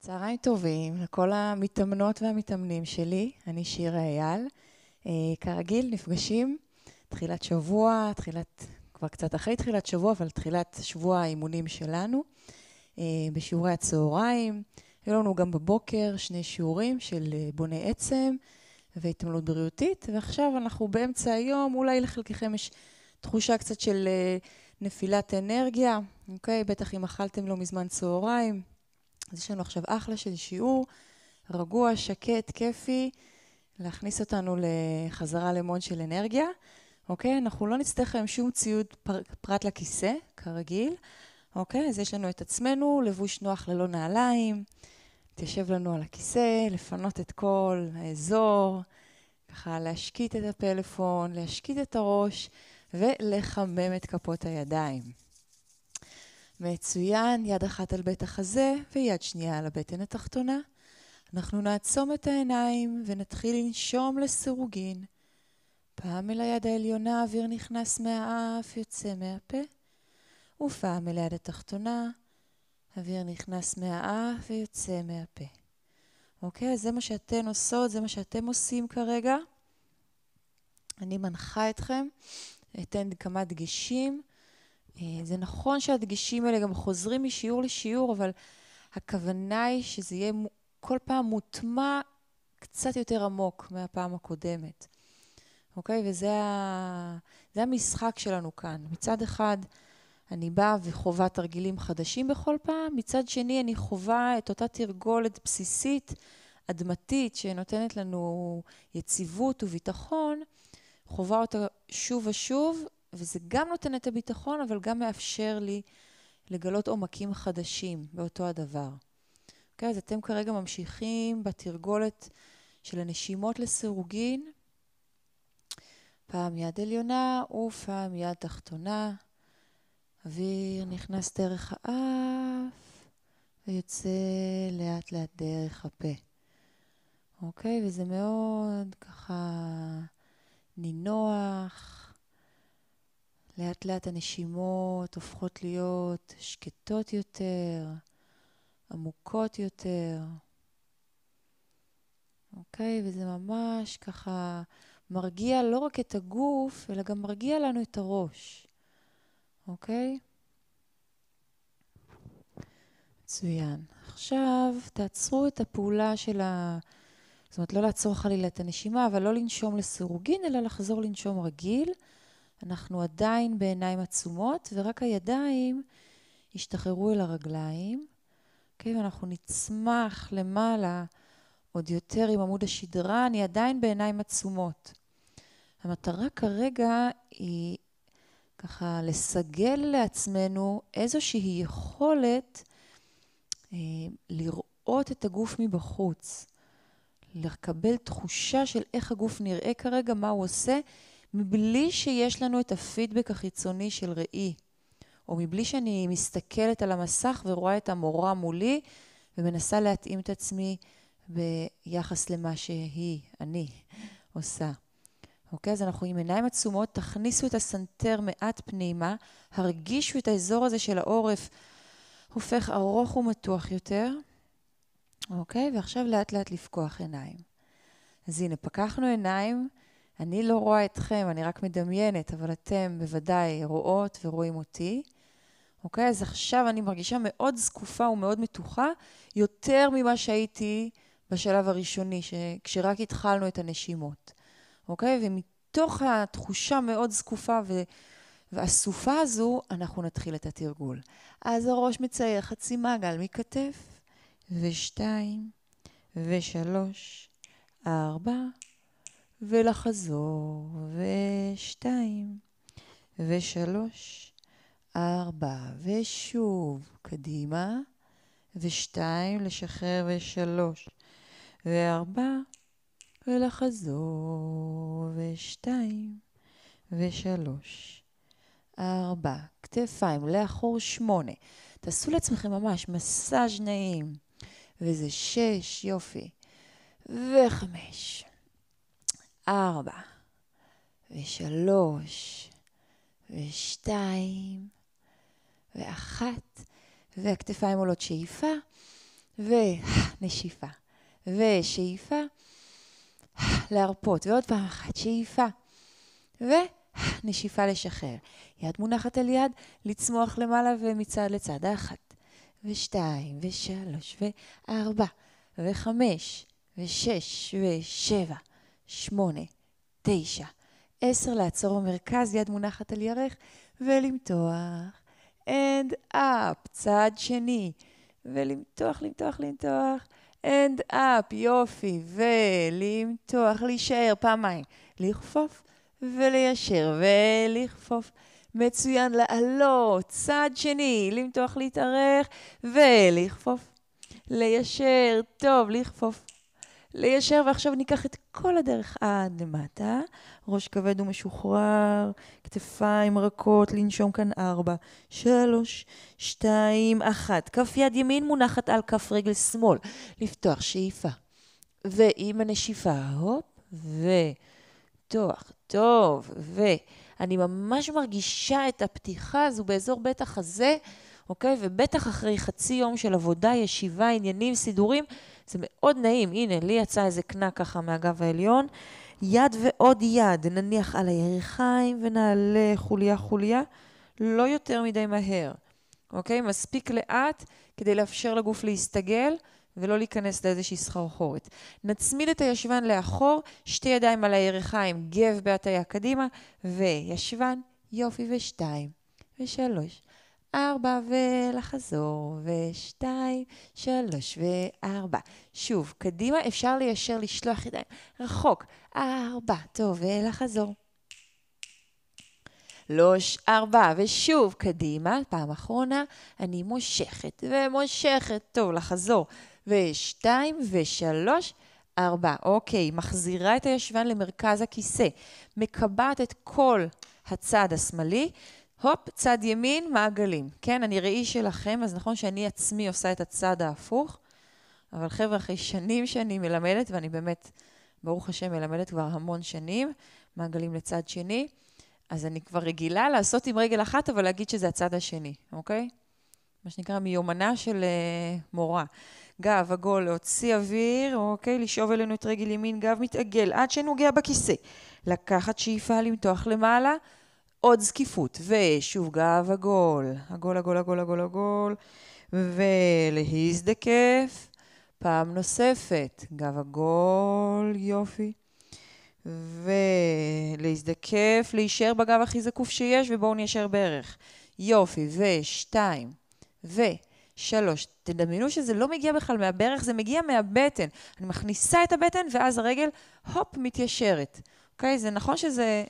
צהריים טובים לכל המתאמנות והמתאמנים שלי, אני שירה אייל. אה, כרגיל, נפגשים תחילת שבוע, תחילת, כבר קצת אחרי תחילת שבוע, אבל תחילת שבוע האימונים שלנו, אה, בשיעורי הצהריים. היו לנו גם בבוקר שני שיעורים של אה, בוני עצם והתעמלות בריאותית, ועכשיו אנחנו באמצע היום, אולי לחלקכם יש תחושה קצת של נפילת אנרגיה, אוקיי? בטח אם אכלתם לא מזמן צהריים, אז יש לנו עכשיו אחלה של שיעור, רגוע, שקט, כיפי, להכניס אותנו לחזרה למוד של אנרגיה. אוקיי? אנחנו לא נצטרך היום שום ציוד פר, פרט לכיסא, כרגיל. אוקיי? אז יש לנו את עצמנו, לבוש נוח ללא נעליים, תשב לנו על הכיסא, לפנות את כל האזור, ככה להשקיט את הפלאפון, להשקיט את הראש ולחמם את כפות הידיים. מצוין, יד אחת על בית החזה ויד שנייה על הבטן התחתונה. אנחנו נעצום את העיניים ונתחיל לנשום לסירוגין. פעם אל היד העליונה האוויר נכנס מהאף, יוצא מהפה, ופעם אל היד התחתונה, אוויר נכנס מהאף ויוצא מהפה. אוקיי? זה מה שאתן עושות, זה מה שאתם עושים כרגע. אני מנחה אתכם, אתן כמה דגשים. אה, זה נכון שהדגשים האלה גם חוזרים משיעור לשיעור, אבל הכוונה היא שזה יהיה כל פעם מוטמע קצת יותר עמוק מהפעם הקודמת. אוקיי? וזה ה... המשחק שלנו כאן. מצד אחד, אני באה וחווה תרגילים חדשים בכל פעם, מצד שני אני חווה את אותה תרגולת בסיסית, אדמתית, שנותנת לנו יציבות וביטחון, חווה אותה שוב ושוב וזה גם נותן את הביטחון, אבל גם מאפשר לי לגלות עומקים חדשים באותו הדבר. אוקיי, okay, אז אתם כרגע ממשיכים בתרגולת של הנשימות לסירוגין, פעם יד עליונה ופעם יד תחתונה. אוויר נכנס דרך האף ויוצא לאט לאט דרך הפה. אוקיי? וזה מאוד ככה נינוח, לאט לאט הנשימות הופכות להיות שקטות יותר, עמוקות יותר. אוקיי? וזה ממש ככה מרגיע לא רק את הגוף, אלא גם מרגיע לנו את הראש. אוקיי? מצוין. עכשיו תעצרו את הפעולה של ה... זאת אומרת, לא לעצור חלילה את הנשימה, אבל לא לנשום לסירוגין, אלא לחזור לנשום רגיל. אנחנו עדיין בעיניים עצומות, ורק הידיים ישתחררו אל הרגליים. אוקיי, ואנחנו נצמח למעלה עוד יותר עם עמוד השדרה, אני עדיין בעיניים עצומות. המטרה כרגע היא ככה לסגל לעצמנו איזושהי יכולת אה, לראות את הגוף מבחוץ, לקבל תחושה של איך הגוף נראה כרגע, מה הוא עושה, מבלי שיש לנו את הפידבק החיצוני של ראי, או מבלי שאני מסתכלת על המסך ורואה את המורה מולי ומנסה להתאים את עצמי ביחס למה שהיא, אני, עושה. אוקיי? אז אנחנו עם עיניים עצומות, תכניסו את הסנטר מעט פנימה, הרגישו את האזור הזה של העורף הופך ארוך ומתוח יותר, אוקיי? ועכשיו לאט לאט לפקוח עיניים. אז הנה, פקחנו עיניים. אני לא רואה אתכם, אני רק מדמיינת, אבל אתם בוודאי רואות ורואים אותי. אוקיי? אז עכשיו אני מרגישה מאוד זקופה ומאוד מתוחה, יותר ממה שהייתי בשלב הראשוני, ש... כשרק התחלנו את הנשימות. אוקיי? ומתוך התחושה מאוד זקופה ו... והסופה הזו, אנחנו נתחיל את התרגול. אז הראש מצייר חצי מעגל מכתף, ושתיים, ושלוש, ארבע, ולחזור, ושתיים, ושלוש, ארבע, ושוב, קדימה, ושתיים, לשחרר, ושלוש, וארבע, ולחזור, ושתיים, ושלוש, ארבע, כתפיים, לאחור שמונה. תעשו לעצמכם ממש מסאז' נעים, וזה שש, יופי, וחמש, ארבע, ושלוש, ושתיים, ואחת, והכתפיים עולות שאיפה, ונשיפה, ושאיפה, להרפות, ועוד פעם אחת, שאיפה, ונשיפה לשחרר. יד מונחת על יד, לצמוח למעלה ומצד לצד, האחת, ושתיים, ושלוש, וארבע, וחמש, ושש, ושבע. שמונה, תשע, עשר לעצור במרכז, יד מונחת על ירך, ולמתוח. אנד אפ, צעד שני, ולמתוח, למתוח, למתוח. אנד אפ, יופי, ולמתוח, להישאר פעמיים. לכפוף וליישר ולכפוף. מצוין, לעלות, צעד שני, למתוח, להתארך ולכפוף. ליישר, טוב, לכפוף. ליישר, ועכשיו ניקח את כל הדרך עד למטה, ראש כבד ומשוחרר, כתפיים רכות, לנשום כאן ארבע, שלוש, שתיים, אחת. כף יד ימין מונחת על כף רגל שמאל, לפתוח שאיפה. ועם הנשיפה, הופ, ופתוח, טוב, ואני ממש מרגישה את הפתיחה הזו באזור בית החזה, אוקיי? ובטח אחרי חצי יום של עבודה, ישיבה, עניינים, סידורים. זה מאוד נעים. הנה, לי יצא איזה קנה ככה מהגב העליון. יד ועוד יד, נניח על הירכיים ונעלה חוליה-חוליה, לא יותר מדי מהר, אוקיי? מספיק לאט כדי לאפשר לגוף להסתגל ולא להיכנס לאיזושהי סחרחורת. נצמיד את הישבן לאחור, שתי ידיים על הירכיים, גב בהטיה קדימה, וישבן, יופי, ושתיים, ושלוש, ארבע ולחזור, ושתיים, שלוש וארבע. שוב, קדימה, אפשר ליישר לשלוח ידיים רחוק. ארבע, טוב, ולחזור. שלוש, ארבע, ושוב קדימה, פעם אחרונה, אני מושכת ומושכת. טוב, לחזור. ושתיים, ושלוש, ארבע. אוקיי, מחזירה את הישבן למרכז הכיסא. מקבעת את כל הצד השמאלי. הופ, צד ימין, מעגלים. כן, אני ראי שלכם, אז נכון שאני עצמי עושה את הצד ההפוך, אבל חבר'ה, אחרי שנים שאני מלמדת, ואני באמת, ברוך השם, מלמדת כבר המון שנים, מעגלים לצד שני, אז אני כבר רגילה לעשות עם רגל אחת, אבל להגיד שזה הצד השני, אוקיי? מה שנקרא מיומנה של uh, מורה. גב עגול, להוציא אוויר, אוקיי? לשאוב אלינו את רגל ימין, גב מתעגל עד שנוגע בכיסא. לקחת שאיפה, למתוח למעלה. עוד זקיפות, ושוב גב עגול, עגול, עגול, עגול, עגול, עגול, ולהזדקף, פעם נוספת, גב עגול, יופי. ולהזדקף, להישאר בגב הכי זקוף שיש, ובואו ניישר בערך, יופי, ושתיים, ו... שלוש, תדמיינו שזה לא מגיע בכלל מהברך, זה מגיע מהבטן. אני מכניסה את הבטן, ואז הרגל, הופ, מתיישרת. אוקיי? Okay, זה נכון שזה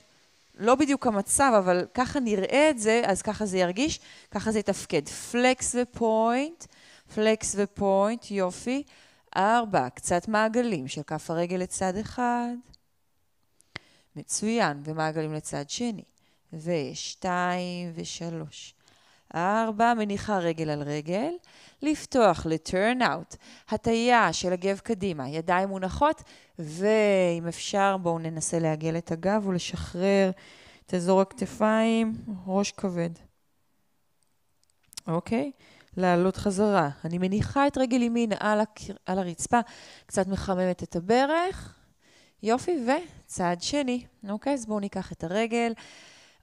לא בדיוק המצב, אבל ככה נראה את זה, אז ככה זה ירגיש, ככה זה יתפקד. פלקס ופוינט, פלקס ופוינט, יופי. ארבע, קצת מעגלים של כף הרגל לצד אחד. מצוין, ומעגלים לצד שני. ושתיים ושלוש. ארבע, מניחה רגל על רגל. לפתוח ל-turn out, הטיה של הגב קדימה, ידיים מונחות, ואם אפשר, בואו ננסה לעגל את הגב ולשחרר את אזור הכתפיים, ראש כבד. אוקיי? לעלות חזרה. אני מניחה את רגל ימין על, הקר... על הרצפה, קצת מחממת את הברך. יופי, וצעד שני. אוקיי, אז בואו ניקח את הרגל.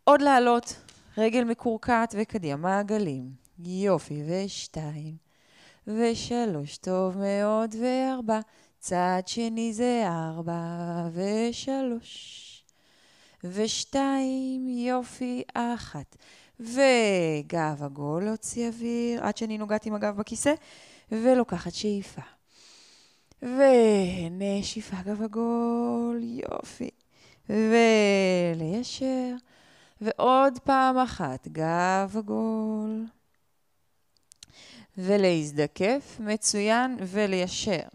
עוד לעלות, רגל מקורקעת וקדימה, מעגלים. יופי, ושתיים, ושלוש, טוב מאוד, וארבע. צד שני זה ארבע ושלוש. ושתיים, יופי, אחת. וגב עגול, הוציא אוויר, עד שאני נוגעת עם הגב בכיסא, ולוקחת שאיפה. ונשיפה גב עגול, יופי. וליישר. ועוד פעם אחת, גב עגול. ולהזדקף, מצוין, וליישר.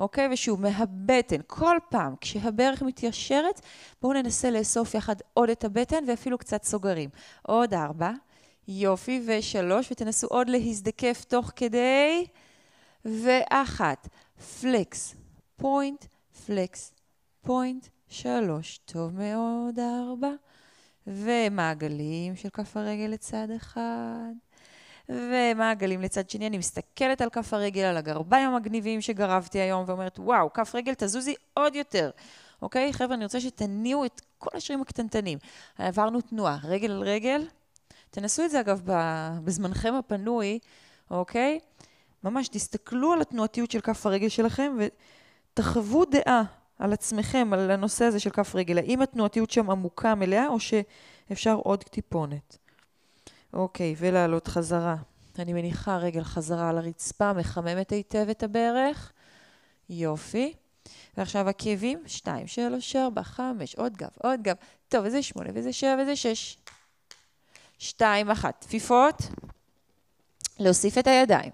אוקיי? ושוב, מהבטן, כל פעם כשהברך מתיישרת, בואו ננסה לאסוף יחד עוד את הבטן ואפילו קצת סוגרים. עוד ארבע, יופי, ושלוש, ותנסו עוד להזדקף תוך כדי, ואחת, פלקס, פוינט, פלקס, פוינט, שלוש, טוב מאוד, ארבע, ומעגלים של כף הרגל לצד אחד. ומעגלים לצד שני, אני מסתכלת על כף הרגל, על הגרביים המגניבים שגרבתי היום, ואומרת, וואו, כף רגל תזוזי עוד יותר. אוקיי? חבר'ה, אני רוצה שתניעו את כל השרירים הקטנטנים. עברנו תנועה, רגל על רגל. תנסו את זה, אגב, בזמנכם הפנוי, אוקיי? ממש תסתכלו על התנועתיות של כף הרגל שלכם ותחוו דעה על עצמכם, על הנושא הזה של כף רגל. האם התנועתיות שם עמוקה מלאה או שאפשר עוד טיפונת? אוקיי, ולעלות חזרה. אני מניחה רגל חזרה על הרצפה, מחממת היטב את הברך. יופי. ועכשיו עקבים, 2, 3, 4, 5, עוד גב, עוד גב. טוב, וזה 8, וזה 7, וזה 6. 2, 1. תפיפות. להוסיף את הידיים.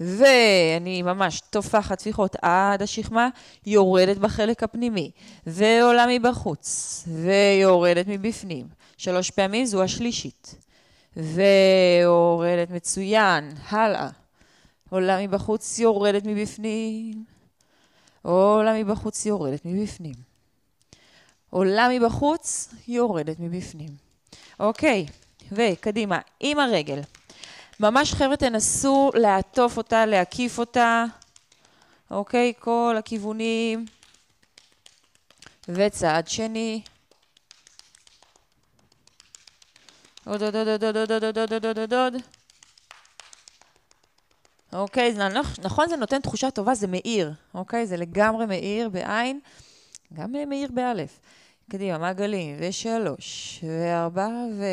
ואני ממש טופחת תפיחות עד השכמה, יורדת בחלק הפנימי, ועולה מבחוץ, ויורדת מבפנים. שלוש פעמים, זו השלישית. ויורדת מצוין, הלאה. עולה מבחוץ, יורדת מבפנים. עולה מבחוץ, יורדת מבפנים. עולה מבחוץ, יורדת מבפנים. אוקיי, וקדימה, עם הרגל. ממש חבר'ה תנסו לעטוף אותה, להקיף אותה, אוקיי? כל הכיוונים. וצעד שני. עוד, עוד, עוד, עוד, עוד, עוד, עוד, עוד, עוד, עוד, עוד, עוד. עוד אוקיי, נכון זה נותן תחושה טובה, זה מאיר, אוקיי? זה לגמרי מאיר בעין, גם מאיר באלף. קדימה, מעגלים, ושלוש, וארבע, ו...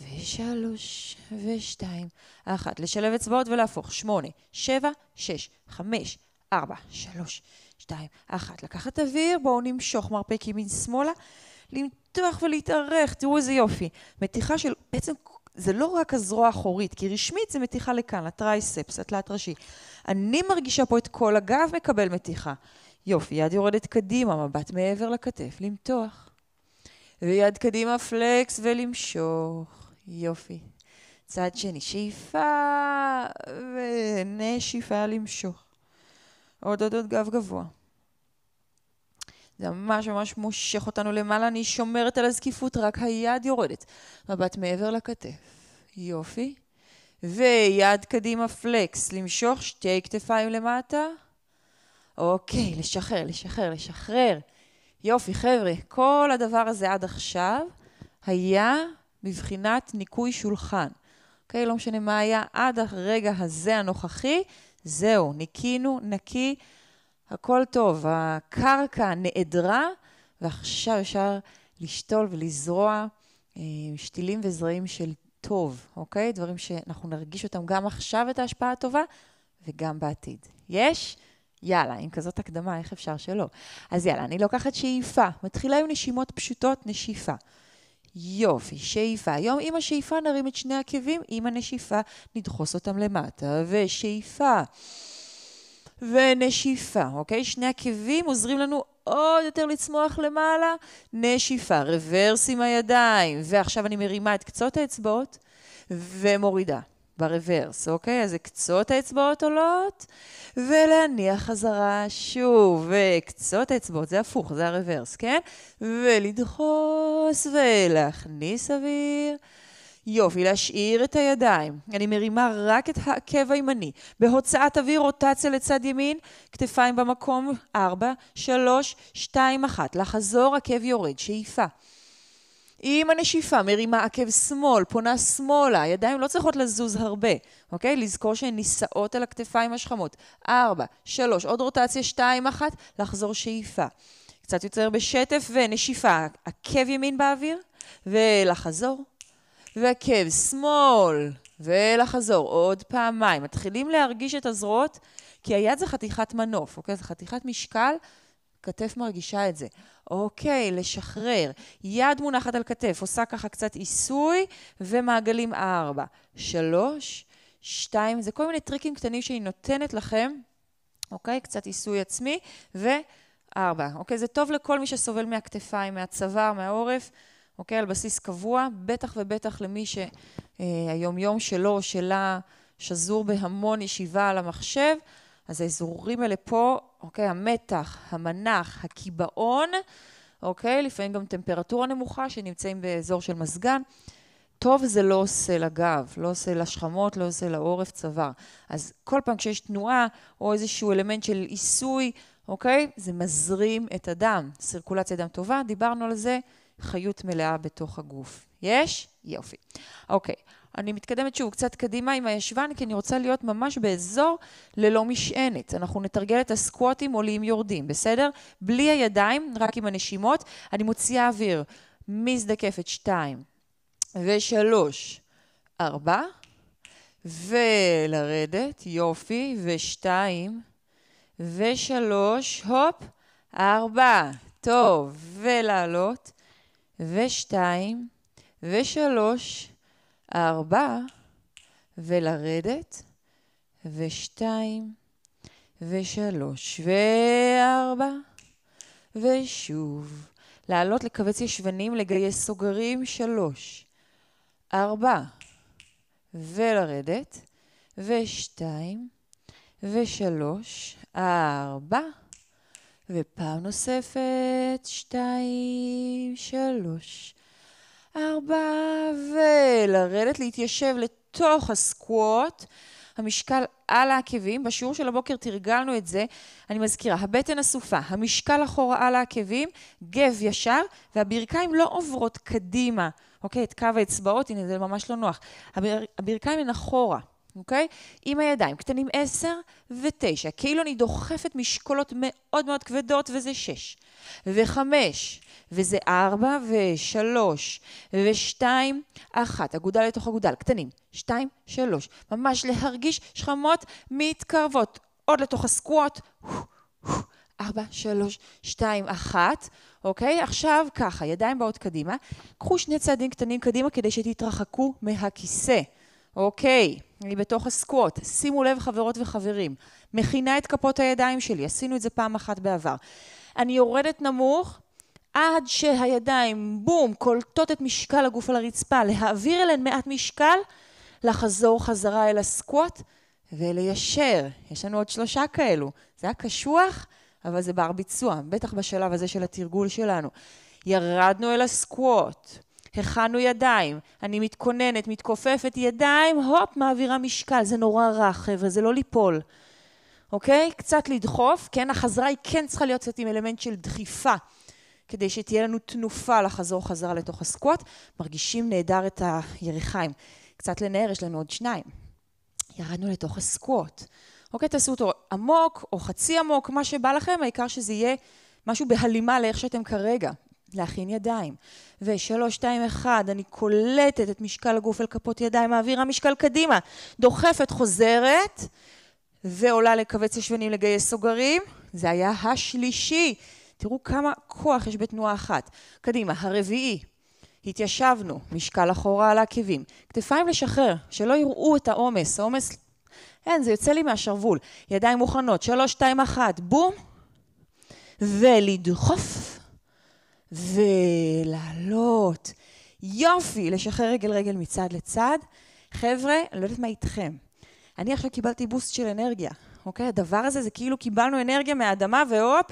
ושלוש, ושתיים, אחת. לשלב אצבעות ולהפוך, שמונה, שבע, שש, חמש, ארבע, שלוש, שתיים, אחת. לקחת אוויר, בואו נמשוך מרפק ימין שמאלה. למתוח ולהתארך, תראו איזה יופי. מתיחה של, בעצם זה לא רק הזרוע האחורית, כי רשמית זה מתיחה לכאן, לטרייספס, לתלת ראשי. אני מרגישה פה את כל הגב מקבל מתיחה. יופי, יד יורדת קדימה, מבט מעבר לכתף, למתוח. ויד קדימה פלקס ולמשוך. יופי. צד שני, שאיפה ונשיפה למשוך. עוד עוד עוד גב גבוה. זה ממש ממש מושך אותנו למעלה, אני שומרת על הזקיפות, רק היד יורדת. מבט מעבר לכתף. יופי. ויד קדימה פלקס, למשוך שתי כתפיים למטה. אוקיי, לשחרר, לשחרר, לשחרר. יופי, חבר'ה, כל הדבר הזה עד עכשיו היה בבחינת ניקוי שולחן. אוקיי? לא משנה מה היה עד הרגע הזה הנוכחי, זהו, ניקינו, נקי. הכל טוב, הקרקע נעדרה, ועכשיו אפשר לשתול ולזרוע אה, שתילים וזרעים של טוב, אוקיי? דברים שאנחנו נרגיש אותם גם עכשיו, את ההשפעה הטובה, וגם בעתיד. יש? יאללה, עם כזאת הקדמה, איך אפשר שלא? אז יאללה, אני לוקחת שאיפה. מתחילה עם נשימות פשוטות, נשיפה. יופי, שאיפה. היום עם השאיפה נרים את שני עקבים, עם הנשיפה נדחוס אותם למטה, ושאיפה. ונשיפה, אוקיי? שני עקבים עוזרים לנו עוד יותר לצמוח למעלה. נשיפה, רוורס עם הידיים, ועכשיו אני מרימה את קצות האצבעות ומורידה. ברוורס, אוקיי? אז קצות האצבעות עולות, ולהניח חזרה שוב, וקצות האצבעות, זה הפוך, זה הרוורס, כן? ולדחוס ולהכניס אוויר. יופי, להשאיר את הידיים. אני מרימה רק את העקב הימני. בהוצאת אוויר, רוטציה לצד ימין, כתפיים במקום, 4, 3, 2, 1. לחזור, עקב יורד, שאיפה. עם הנשיפה, מרימה עקב שמאל, פונה שמאלה, הידיים לא צריכות לזוז הרבה, אוקיי? לזכור שהן נישאות על הכתפיים השכמות. 4, 3, עוד רוטציה, 2, 1, לחזור שאיפה. קצת יותר בשטף ונשיפה, עקב ימין באוויר, ולחזור. ועקב שמאל, ולחזור עוד פעמיים. מתחילים להרגיש את הזרועות, כי היד זה חתיכת מנוף, אוקיי? זה חתיכת משקל, כתף מרגישה את זה. אוקיי, לשחרר. יד מונחת על כתף, עושה ככה קצת עיסוי, ומעגלים ארבע. שלוש, שתיים, זה כל מיני טריקים קטנים שהיא נותנת לכם, אוקיי? קצת עיסוי עצמי, וארבע. אוקיי, זה טוב לכל מי שסובל מהכתפיים, מהצוואר, מהעורף. אוקיי? על בסיס קבוע, בטח ובטח למי שהיומיום שלו או שלה שזור בהמון ישיבה על המחשב, אז האזורים האלה פה, אוקיי? המתח, המנח, הקיבעון, אוקיי? לפעמים גם טמפרטורה נמוכה שנמצאים באזור של מזגן. טוב זה לא עושה לגב, לא עושה לשכמות, לא עושה לעורף צוואר. אז כל פעם כשיש תנועה או איזשהו אלמנט של עיסוי, אוקיי? זה מזרים את הדם. סירקולציה דם טובה, דיברנו על זה. חיות מלאה בתוך הגוף. יש? יופי. אוקיי, אני מתקדמת שוב קצת קדימה עם הישבן, כי אני רוצה להיות ממש באזור ללא משענת. אנחנו נתרגל את הסקווטים עולים יורדים, בסדר? בלי הידיים, רק עם הנשימות. אני מוציאה אוויר, מזדקפת 2 ו-3, 4, ולרדת, יופי, ו-2 ו-3, הופ, 4. טוב, ולעלות. ושתיים, ושלוש, ארבע, ולרדת, ושתיים, ושלוש, וארבע, ושוב. לעלות לכווץ ישבנים, לגייס סוגרים, שלוש, ארבע, ולרדת, ושתיים, ושלוש, ארבע, ופעם נוספת, שתיים, שלוש, ארבע, ולרדת, להתיישב לתוך הסקווט. המשקל על העקבים. בשיעור של הבוקר תרגלנו את זה. אני מזכירה, הבטן אסופה, המשקל אחורה על העקבים, גב ישר, והברכיים לא עוברות קדימה, אוקיי? את קו האצבעות, הנה זה ממש לא נוח. הבר... הברכיים הן אחורה. אוקיי? Okay? עם הידיים קטנים 10 ו-9, כאילו אני דוחפת משקולות מאוד מאוד כבדות וזה 6, ו-5, וזה 4, ו-3, ו-2, 1, אגודל לתוך אגודל, קטנים, 2, 3, ממש להרגיש שכמות מתקרבות, עוד לתוך הסקווט, 4, 3, 2, 1, אוקיי? Okay? עכשיו ככה, ידיים באות קדימה, קחו שני צעדים קטנים קדימה כדי שתתרחקו מהכיסא. אוקיי, אני בתוך הסקווט. שימו לב, חברות וחברים, מכינה את כפות הידיים שלי, עשינו את זה פעם אחת בעבר. אני יורדת נמוך, עד שהידיים, בום, קולטות את משקל הגוף על הרצפה, להעביר אליהן מעט משקל, לחזור חזרה אל הסקווט וליישר. יש לנו עוד שלושה כאלו. זה היה קשוח, אבל זה בר ביצוע, בטח בשלב הזה של התרגול שלנו. ירדנו אל הסקווט, הכנו ידיים, אני מתכוננת, מתכופפת ידיים, הופ, מעבירה משקל. זה נורא רע, חבר'ה, זה לא ליפול. אוקיי? קצת לדחוף, כן? החזרה היא כן צריכה להיות קצת עם אלמנט של דחיפה, כדי שתהיה לנו תנופה לחזור חזרה לתוך הסקוואט. מרגישים נהדר את הירכיים. קצת לנער, יש לנו עוד שניים. ירדנו לתוך הסקוואט. אוקיי, תעשו אותו עמוק או חצי עמוק, מה שבא לכם, העיקר שזה יהיה משהו בהלימה לאיך שאתם כרגע. להכין ידיים. ושלוש, שתיים, אחד, אני קולטת את משקל הגוף אל כפות ידיים, מעבירה משקל קדימה, דוחפת, חוזרת, ועולה לכווץ ישבנים, לגייס סוגרים. זה היה השלישי. תראו כמה כוח יש בתנועה אחת. קדימה, הרביעי, התיישבנו, משקל אחורה על העקבים, כתפיים לשחרר, שלא יראו את העומס, העומס, אין, זה יוצא לי מהשרוול. ידיים מוכנות, שלוש, שתיים, אחת, בום, ולדחוף. ולעלות. יופי, לשחרר רגל רגל מצד לצד. חבר'ה, אני לא יודעת מה איתכם. אני עכשיו קיבלתי בוסט של אנרגיה, אוקיי? הדבר הזה זה כאילו קיבלנו אנרגיה מהאדמה והופ,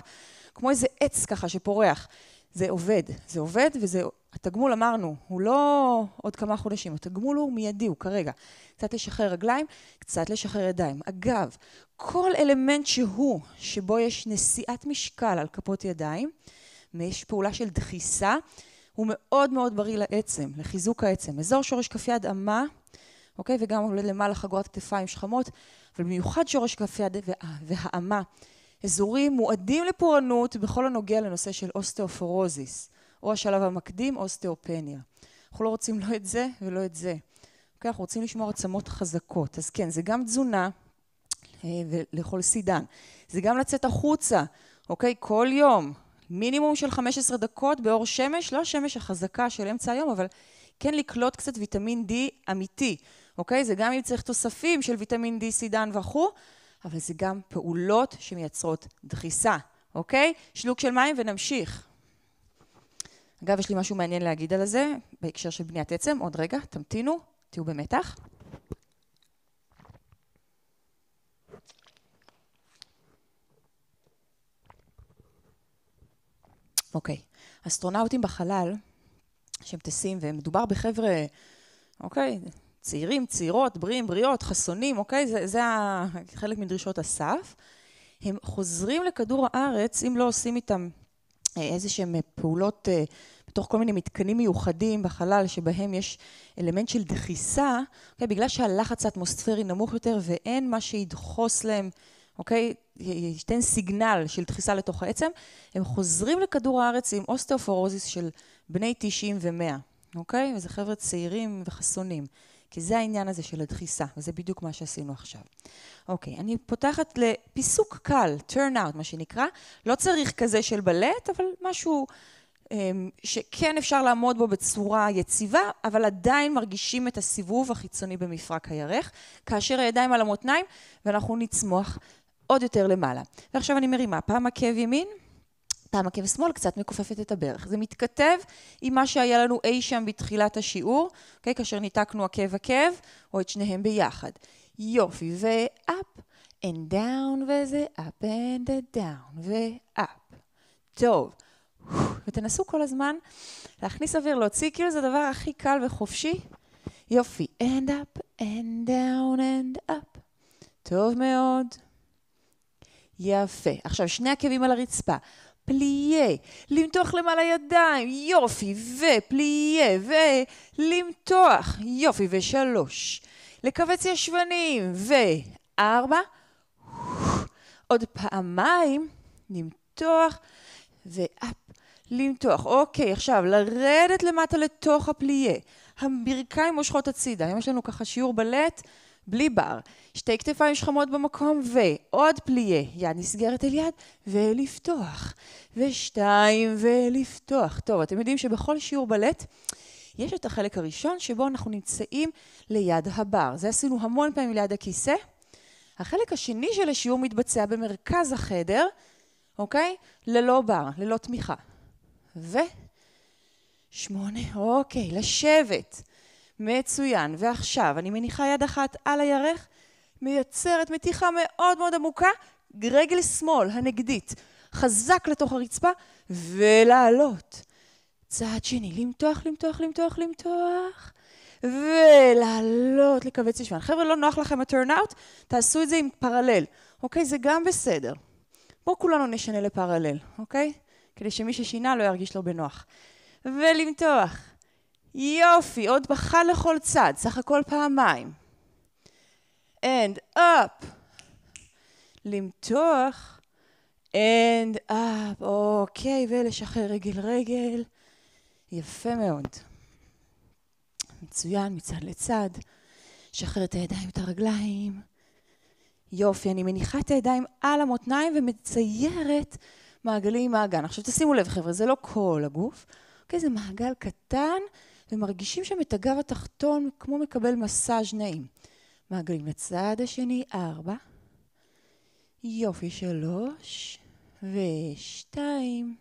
כמו איזה עץ ככה שפורח. זה עובד, זה עובד וזה... התגמול אמרנו, הוא לא עוד כמה חודשים, התגמול הוא מיידי, הוא כרגע. קצת לשחרר רגליים, קצת לשחרר ידיים. אגב, כל אלמנט שהוא, שבו יש נשיאת משקל על כפות ידיים, יש פעולה של דחיסה, הוא מאוד מאוד בריא לעצם, לחיזוק העצם. אזור שורש כף יד אמה, אוקיי? וגם עולה למעלה חגורת כתפיים שכמות, אבל במיוחד שורש כף יד והאמה. אזורים מועדים לפורענות בכל הנוגע לנושא של אוסטאופורוזיס, או השלב המקדים, אוסטאופניה. אנחנו לא רוצים לא את זה ולא את זה. אוקיי? אנחנו רוצים לשמור עצמות חזקות. אז כן, זה גם תזונה אה, ולאכול סידן. זה גם לצאת החוצה, אוקיי? כל יום, מינימום של 15 דקות באור שמש, לא השמש החזקה של אמצע היום, אבל כן לקלוט קצת ויטמין D אמיתי, אוקיי? זה גם אם צריך תוספים של ויטמין D, סידן e וכו', אבל זה גם פעולות שמייצרות דחיסה, אוקיי? שלוק של מים ונמשיך. אגב, יש לי משהו מעניין להגיד על זה, בהקשר של בניית עצם, עוד רגע, תמתינו, תהיו במתח. אוקיי. אסטרונאוטים בחלל, שהם טסים, ומדובר בחבר'ה, אוקיי, צעירים, צעירות, בריאים, בריאות, חסונים, אוקיי? זה, זה חלק מדרישות הסף. הם חוזרים לכדור הארץ, אם לא עושים איתם אה, איזה שהם אה, פעולות אה, בתוך כל מיני מתקנים מיוחדים בחלל, שבהם יש אלמנט של דחיסה, אוקיי? בגלל שהלחץ האטמוספרי נמוך יותר ואין מה שידחוס להם אוקיי? ייתן סיגנל של דחיסה לתוך העצם, הם חוזרים לכדור הארץ עם אוסטאופורוזיס של בני 90 ו-100, אוקיי? וזה חבר'ה צעירים וחסונים. כי זה העניין הזה של הדחיסה, וזה בדיוק מה שעשינו עכשיו. אוקיי, אני פותחת לפיסוק קל, turn out, מה שנקרא. לא צריך כזה של בלט, אבל משהו אמ, שכן אפשר לעמוד בו בצורה יציבה, אבל עדיין מרגישים את הסיבוב החיצוני במפרק הירך, כאשר הידיים על המותניים, ואנחנו נצמוח עוד יותר למעלה. ועכשיו אני מרימה פעם עקב ימין, פעם עקב שמאל, קצת מכופפת את הברך. זה מתכתב עם מה שהיה לנו אי שם בתחילת השיעור, אוקיי? כאשר ניתקנו עקב עקב, או את שניהם ביחד. יופי, ו-up and down, וזה up and down, ו-up. טוב. ותנסו כל הזמן להכניס אוויר, להוציא, כאילו זה הדבר הכי קל וחופשי. יופי, end up end down end up. טוב מאוד. יפה. עכשיו, שני עקבים על הרצפה. פליה, למתוח למעלה ידיים, יופי, ופליה, ולמתוח, יופי, ושלוש. לכווץ ישבנים, וארבע. עוד פעמיים, למתוח, ואפ, למתוח. אוקיי, עכשיו, לרדת למטה לתוך הפליה. הברכיים מושכות הצידה. היום יש לנו ככה שיעור בלט. בלי בר, שתי כתפיים שחמות במקום, ועוד פליה, יד נסגרת אל יד, ולפתוח, ושתיים, ולפתוח. טוב, אתם יודעים שבכל שיעור בלט יש את החלק הראשון שבו אנחנו נמצאים ליד הבר. זה עשינו המון פעמים ליד הכיסא. החלק השני של השיעור מתבצע במרכז החדר, אוקיי? ללא בר, ללא תמיכה. ו... שמונה, אוקיי, לשבת. מצוין. ועכשיו אני מניחה יד אחת על הירך, מייצרת מתיחה מאוד מאוד עמוקה, רגל שמאל, הנגדית, חזק לתוך הרצפה, ולעלות. צעד שני, למתוח, למתוח, למתוח, למתוח. ולעלות, לכווץ ישבן. חבר'ה, לא נוח לכם ה-turn out? תעשו את זה עם פרלל, אוקיי? זה גם בסדר. בואו כולנו נשנה לפרלל, אוקיי? כדי שמי ששינה לא ירגיש לו בנוח. ולמתוח, יופי, עוד בכה לכל צד, סך הכל פעמיים. and up. למתוח and up, אוקיי, okay, ולשחרר רגל רגל. יפה מאוד. מצוין, מצד לצד. שחרר את הידיים ואת הרגליים. יופי, אני מניחה את הידיים על המותניים ומציירת מעגלי עם עכשיו תשימו לב, חבר'ה, זה לא כל הגוף, אוקיי? okay, זה מעגל קטן ומרגישים שם את הגב התחתון כמו מקבל מסאז' נעים. מעגלים לצד השני, ארבע. יופי, שלוש, ושתיים,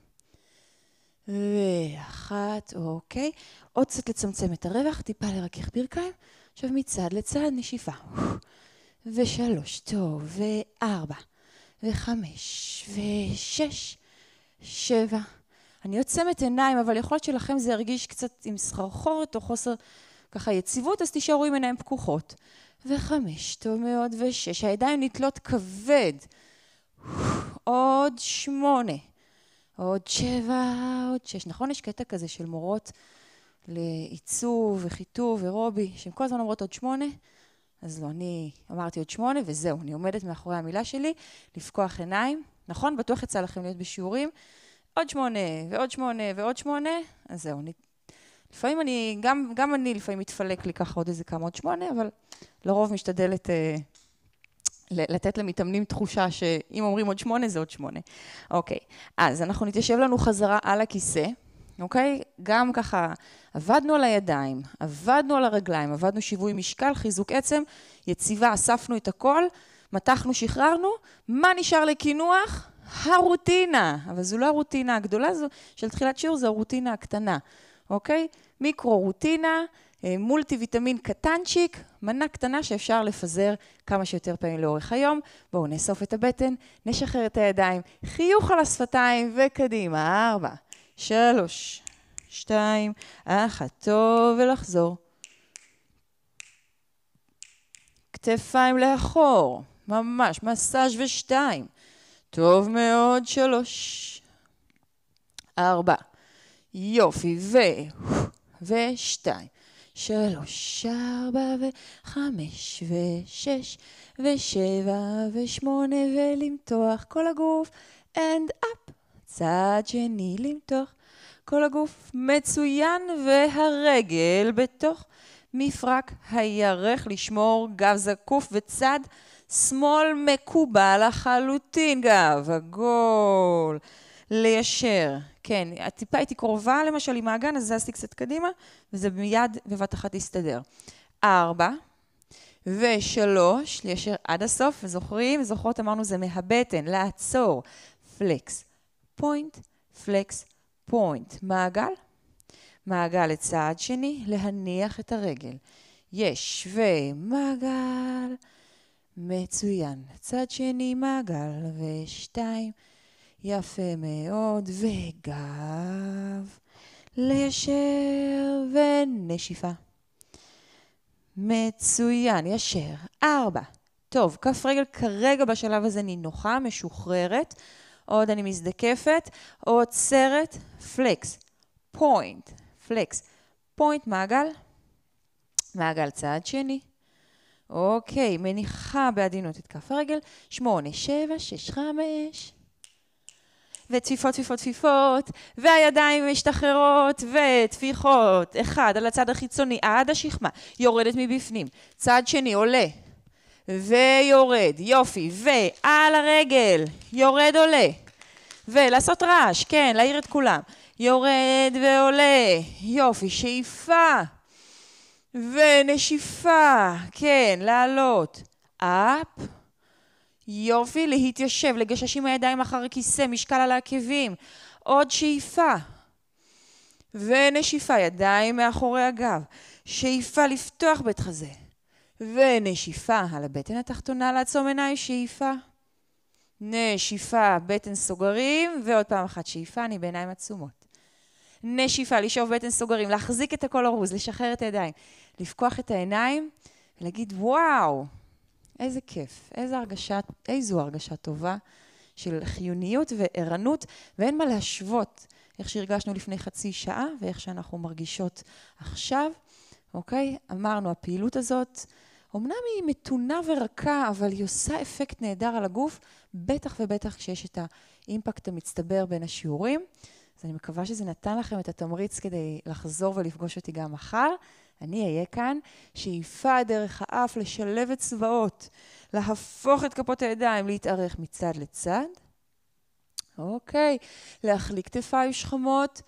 ואחת, אוקיי. עוד קצת לצמצם את הרווח, טיפה לרכך ברכיים. עכשיו מצד לצד, נשיפה. ושלוש, טוב, וארבע, וחמש, ושש, שבע. אני עוצמת עיניים, אבל יכול להיות שלכם זה ירגיש קצת עם סחרחורת או חוסר ככה יציבות, אז תישארו עם עיניים פקוחות. וחמש, טוב מאוד, ושש, הידיים נתלות כבד. עוד שמונה, עוד שבע, עוד שש. נכון, יש קטע כזה של מורות לעיצוב וחיטוב ורובי, שהן כל הזמן אומרות עוד שמונה? אז לא, אני אמרתי עוד שמונה וזהו, אני עומדת מאחורי המילה שלי, לפקוח עיניים. נכון? בטוח יצא לכם להיות בשיעורים עוד שמונה, ועוד שמונה, ועוד שמונה, אז זהו. אני, לפעמים אני, גם, גם אני לפעמים מתפלק לי ככה עוד איזה כמה עוד שמונה, אבל לרוב משתדלת אה, לתת למתאמנים תחושה שאם אומרים עוד שמונה, זה עוד שמונה. אוקיי, אז אנחנו נתיישב לנו חזרה על הכיסא. אוקיי? גם ככה עבדנו על הידיים, עבדנו על הרגליים, עבדנו שיווי משקל, חיזוק עצם, יציבה, אספנו את הכל, מתחנו, שחררנו, מה נשאר לקינוח? הרוטינה, אבל זו לא הרוטינה הגדולה זו של תחילת שיעור, זו הרוטינה הקטנה, אוקיי? מיקרו-רוטינה, אה, מולטי ויטמין קטנצ'יק, מנה קטנה שאפשר לפזר כמה שיותר פעמים לאורך היום. בואו נאסוף את הבטן, נשחרר את הידיים, חיוך על השפתיים וקדימה. ארבע, שלוש, שתיים, אחת, טוב, ולחזור. כתפיים לאחור, ממש, מסאז' ושתיים. טוב מאוד, שלוש. ארבע. יופי, ו... ושתיים. שלוש, ארבע וחמש ושש ושבע ושמונה ולמתוח כל הגוף and up צעד שני למתוח כל הגוף מצוין והרגל בתוך מפרק הירך לשמור גב זקוף וצד שמאל מקובע לחלוטין, גב, עגול, ליישר. כן, הטיפה הייתי קרובה למשל עם האגן, אז זזתי קצת קדימה, וזה מיד בבת אחת הסתדר. ארבע ושלוש, ליישר עד הסוף, זוכרים? זוכרות? אמרנו זה מהבטן, לעצור. פלקס, פוינט, פלקס, פוינט. מעגל, מעגל לצעד שני, להניח את הרגל. יש, ומעגל. מצוין. צד שני מעגל ושתיים. יפה מאוד, וגב. לישר ונשיפה. מצוין, ישר. ארבע. טוב, כף רגל כרגע בשלב הזה נינוחה, משוחררת. עוד אני מזדקפת, עוצרת, פלקס, פוינט, פלקס, פוינט מעגל, מעגל צעד שני, אוקיי, מניחה בעדינות את כף הרגל. שמונה, שבע, שש, חמש. וצפיפות, צפיפות, צפיפות, והידיים משתחררות, וטפיחות. אחד, על הצד החיצוני, עד השכמה, יורדת מבפנים. צד שני, עולה. ויורד, יופי, ועל הרגל, יורד, עולה. ולעשות רעש, כן, להעיר את כולם. יורד ועולה, יופי, שאיפה. ונשיפה, כן, לעלות. אפ. יופי, להתיישב, לגשש עם הידיים אחר הכיסא, משקל על העקבים. עוד שאיפה. ונשיפה, ידיים מאחורי הגב. שאיפה לפתוח בית חזה. ונשיפה על הבטן התחתונה לעצום עיניים, שאיפה. נשיפה, בטן סוגרים, ועוד פעם אחת שאיפה, אני בעיניים עצומות. נשיפה, לשאוב בטן סוגרים, להחזיק את הכל ארוז, לשחרר את הידיים, לפקוח את העיניים ולהגיד, וואו, איזה כיף, איזה הרגשה, איזו הרגשה טובה של חיוניות וערנות, ואין מה להשוות איך שהרגשנו לפני חצי שעה ואיך שאנחנו מרגישות עכשיו, אוקיי? אמרנו, הפעילות הזאת, אמנם היא מתונה ורכה, אבל היא עושה אפקט נהדר על הגוף, בטח ובטח כשיש את האימפקט המצטבר בין השיעורים. אז אני מקווה שזה נתן לכם את התמריץ כדי לחזור ולפגוש אותי גם מחר. אני אהיה כאן. שאיפה דרך האף, לשלב את צבאות, להפוך את כפות הידיים, להתארך מצד לצד. אוקיי, להחליק כתפיים שכמות,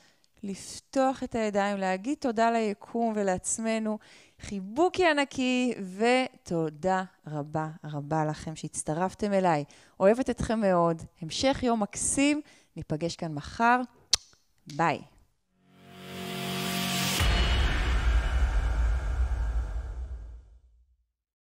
לפתוח את הידיים, להגיד תודה ליקום ולעצמנו. חיבוקי ענקי, ותודה רבה רבה לכם שהצטרפתם אליי. אוהבת אתכם מאוד. המשך יום מקסים, ניפגש כאן מחר. Bye.